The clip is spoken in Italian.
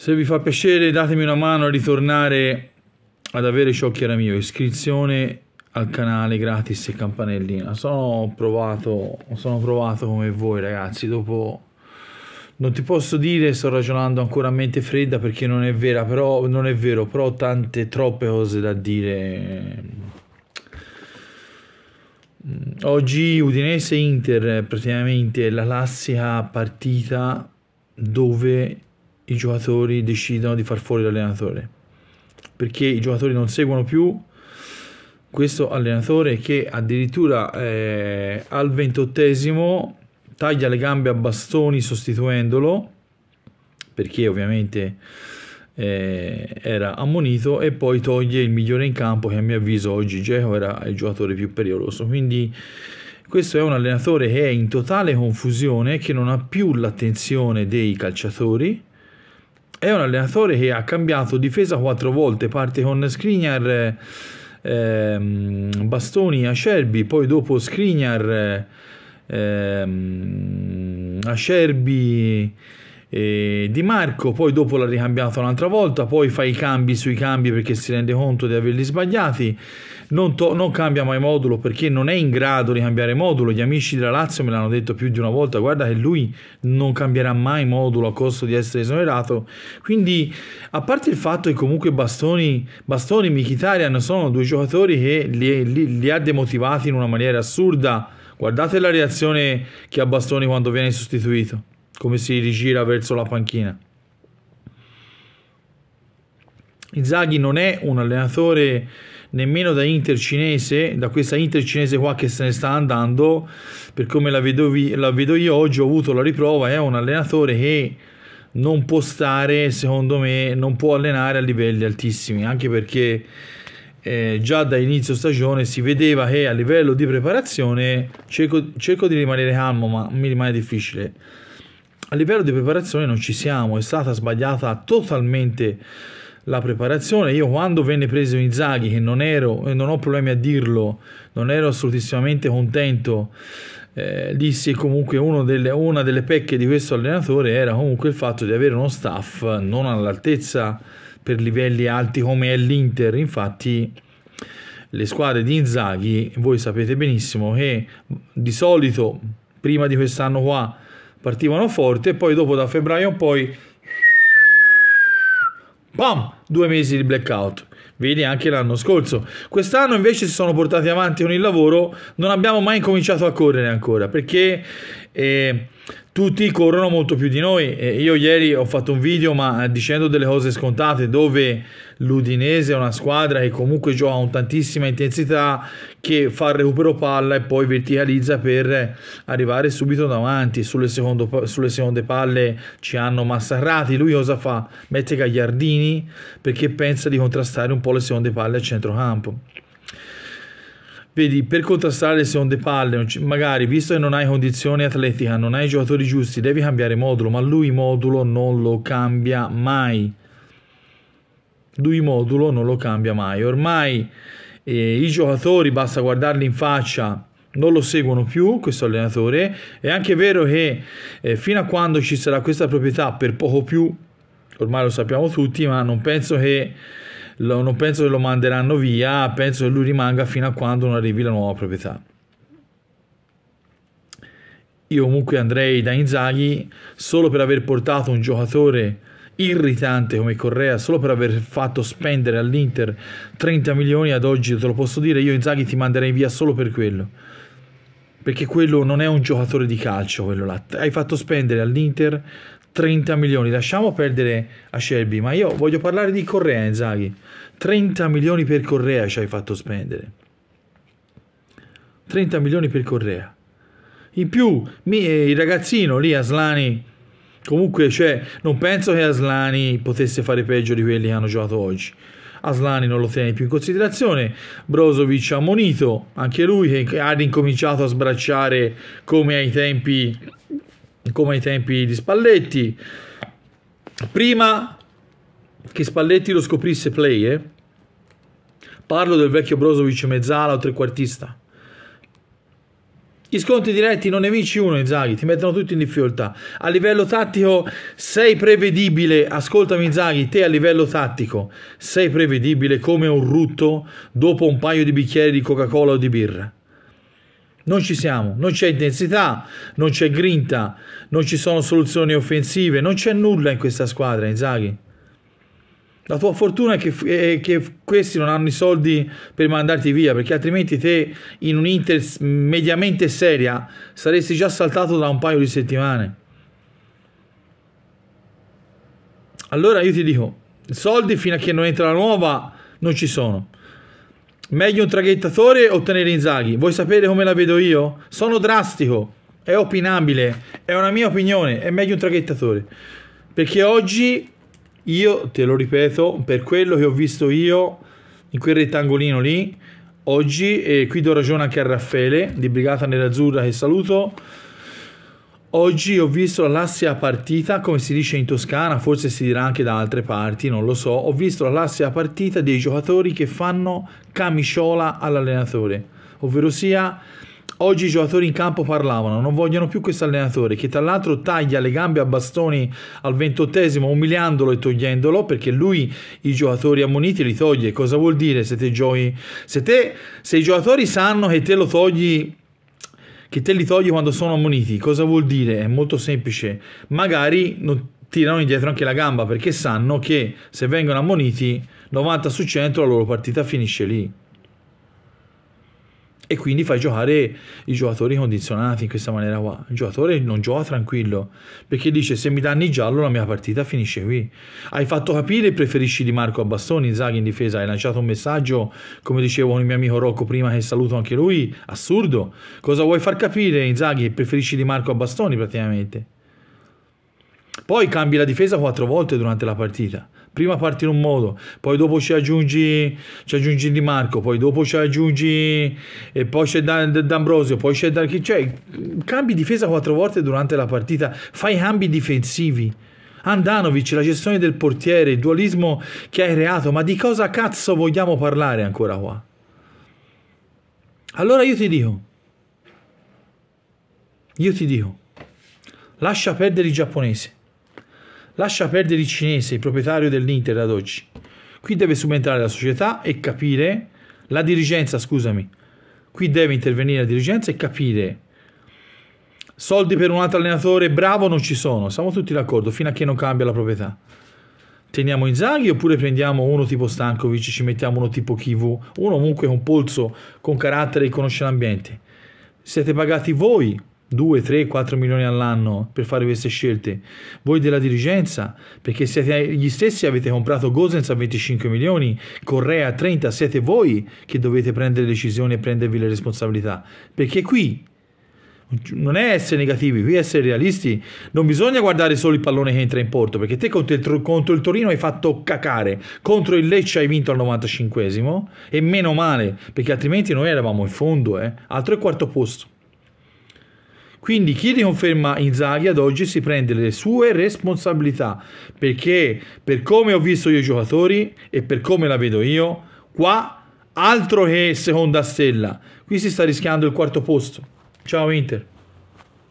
Se vi fa piacere datemi una mano a ritornare ad avere ciò che era mio, iscrizione al canale gratis e campanellina. Sono provato, sono provato come voi ragazzi, dopo non ti posso dire, sto ragionando ancora a mente fredda perché non è vera, però non è vero, però ho tante troppe cose da dire. Mm, oggi Udinese Inter praticamente è la classica partita dove i giocatori decidono di far fuori l'allenatore. Perché i giocatori non seguono più questo allenatore che addirittura eh, al ventottesimo taglia le gambe a bastoni sostituendolo, perché ovviamente eh, era ammonito, e poi toglie il migliore in campo che a mio avviso oggi Geo era il giocatore più pericoloso. Quindi questo è un allenatore che è in totale confusione, che non ha più l'attenzione dei calciatori è un allenatore che ha cambiato difesa quattro volte, parte con Skriniar, ehm, Bastoni, Acerbi, poi dopo Skriniar, ehm, Acerbi... Di Marco, poi dopo l'ha ricambiato un'altra volta, poi fa i cambi sui cambi perché si rende conto di averli sbagliati, non, to- non cambia mai modulo perché non è in grado di cambiare modulo, gli amici della Lazio me l'hanno detto più di una volta, guarda che lui non cambierà mai modulo a costo di essere esonerato, quindi a parte il fatto che comunque Bastoni, Bastoni e Mkhitaryan sono due giocatori che li, li, li ha demotivati in una maniera assurda, guardate la reazione che ha Bastoni quando viene sostituito come si rigira verso la panchina. Inzaghi non è un allenatore nemmeno da Inter cinese, da questa Inter cinese qua che se ne sta andando, per come la vedo, la vedo io oggi ho avuto la riprova, è un allenatore che non può stare, secondo me, non può allenare a livelli altissimi, anche perché eh, già da inizio stagione si vedeva che a livello di preparazione cerco, cerco di rimanere calmo, ma mi rimane difficile a livello di preparazione non ci siamo, è stata sbagliata totalmente la preparazione. Io quando venne preso Inzaghi, che non ero, e non ho problemi a dirlo, non ero assolutissimamente contento, eh, dissi comunque delle, una delle pecche di questo allenatore era comunque il fatto di avere uno staff non all'altezza per livelli alti come è l'Inter, infatti le squadre di Inzaghi, voi sapete benissimo che di solito prima di quest'anno qua partivano forte e poi dopo da febbraio in poi bam, due mesi di blackout. Vedi anche l'anno scorso. Quest'anno invece si sono portati avanti con il lavoro, non abbiamo mai cominciato a correre ancora perché eh, tutti corrono molto più di noi. io ieri ho fatto un video ma dicendo delle cose scontate dove l'Udinese è una squadra che comunque gioca con tantissima intensità, che fa il recupero palla e poi verticalizza per arrivare subito davanti. Sulle, secondo, sulle seconde palle ci hanno massacrati. Lui cosa fa? Mette Gagliardini perché pensa di contrastare un po' le seconde palle a centrocampo vedi, per contrastare le seconde palle, magari visto che non hai condizione atletica, non hai i giocatori giusti, devi cambiare modulo, ma lui modulo non lo cambia mai. Lui modulo non lo cambia mai. Ormai eh, i giocatori, basta guardarli in faccia, non lo seguono più questo allenatore. È anche vero che eh, fino a quando ci sarà questa proprietà, per poco più, ormai lo sappiamo tutti, ma non penso che lo, non penso che lo manderanno via, penso che lui rimanga fino a quando non arrivi la nuova proprietà. Io comunque andrei da Inzaghi solo per aver portato un giocatore irritante come Correa, solo per aver fatto spendere all'Inter 30 milioni ad oggi, te lo posso dire, io Inzaghi ti manderei via solo per quello. Perché quello non è un giocatore di calcio, quello là. Hai fatto spendere all'Inter 30 milioni, lasciamo perdere a Shelby, ma io voglio parlare di Correa Inzaghi. 30 milioni per Correa ci hai fatto spendere. 30 milioni per Correa. In più, eh, il ragazzino lì, Aslani, comunque, cioè, non penso che Aslani potesse fare peggio di quelli che hanno giocato oggi. Aslani non lo tiene più in considerazione, Brozovic ha monito, anche lui che ha ricominciato a sbracciare come ai tempi come ai tempi di Spalletti. Prima che Spalletti lo scoprisse play, eh? parlo del vecchio Brozovic mezzala o trequartista. Gli sconti diretti non ne vinci uno Inzaghi, ti mettono tutti in difficoltà. A livello tattico sei prevedibile, ascoltami Inzaghi, te a livello tattico sei prevedibile come un rutto dopo un paio di bicchieri di Coca-Cola o di birra. Non ci siamo, non c'è intensità, non c'è grinta, non ci sono soluzioni offensive, non c'è nulla in questa squadra, Inzaghi. La tua fortuna è che, è che, questi non hanno i soldi per mandarti via, perché altrimenti te in un'Inter mediamente seria saresti già saltato da un paio di settimane. Allora io ti dico, i soldi fino a che non entra la nuova non ci sono. Meglio un traghettatore o tenere Inzaghi? Vuoi sapere come la vedo io? Sono drastico, è opinabile, è una mia opinione, è meglio un traghettatore. Perché oggi, io te lo ripeto, per quello che ho visto io in quel rettangolino lì, oggi, e qui do ragione anche a Raffaele di Brigata Nerazzurra che saluto, Oggi ho visto la Lassia partita, come si dice in Toscana, forse si dirà anche da altre parti, non lo so. Ho visto la Lassia partita dei giocatori che fanno camiciola all'allenatore, ovvero sia Oggi i giocatori in campo parlavano, non vogliono più questo allenatore che tra l'altro taglia le gambe a bastoni al ventottesimo umiliandolo e togliendolo perché lui i giocatori ammoniti li toglie. Cosa vuol dire se te giochi? Se, te, se i giocatori sanno che te lo togli che te li togli quando sono ammoniti. Cosa vuol dire? È molto semplice. Magari non tirano indietro anche la gamba perché sanno che se vengono ammoniti 90 su 100 la loro partita finisce lì e quindi fai giocare i giocatori condizionati in questa maniera qua. Il giocatore non gioca tranquillo perché dice se mi danni giallo la mia partita finisce qui. Hai fatto capire preferisci Di Marco a bastoni, Zaghi in difesa, hai lanciato un messaggio, come dicevo con il mio amico Rocco prima che saluto anche lui, assurdo. Cosa vuoi far capire Inzaghi preferisci Di Marco a bastoni praticamente? Poi cambi la difesa quattro volte durante la partita prima parti in un modo, poi dopo ci aggiungi, ci aggiungi Di Marco, poi dopo ci aggiungi, e poi c'è D'Ambrosio, poi c'è Dan, cioè cambi difesa quattro volte durante la partita, fai cambi difensivi. Andanovic, la gestione del portiere, il dualismo che hai creato, ma di cosa cazzo vogliamo parlare ancora qua? Allora io ti dico, io ti dico, lascia perdere i giapponesi Lascia perdere il cinese, il proprietario dell'Inter ad oggi. Qui deve subentrare la società e capire, la dirigenza, scusami. Qui deve intervenire la dirigenza e capire. Soldi per un altro allenatore bravo non ci sono, siamo tutti d'accordo, fino a che non cambia la proprietà. Teniamo Inzaghi oppure prendiamo uno tipo Stankovic, ci mettiamo uno tipo Kivu, uno comunque con polso, con carattere e conosce l'ambiente. Siete pagati voi 2, 3, 4 milioni all'anno per fare queste scelte. Voi della dirigenza, perché siete gli stessi avete comprato Gozens a 25 milioni, Correa a 30, siete voi che dovete prendere decisioni e prendervi le responsabilità. Perché qui non è essere negativi, qui è essere realisti. Non bisogna guardare solo il pallone che entra in porto, perché te contro il, contro il Torino hai fatto cacare, contro il Lecce hai vinto al 95esimo e meno male, perché altrimenti noi eravamo in fondo, eh? altro è quarto posto. Quindi chi riconferma Inzaghi ad oggi si prende le sue responsabilità, perché per come ho visto io i giocatori e per come la vedo io, qua altro che seconda stella, qui si sta rischiando il quarto posto. Ciao Inter.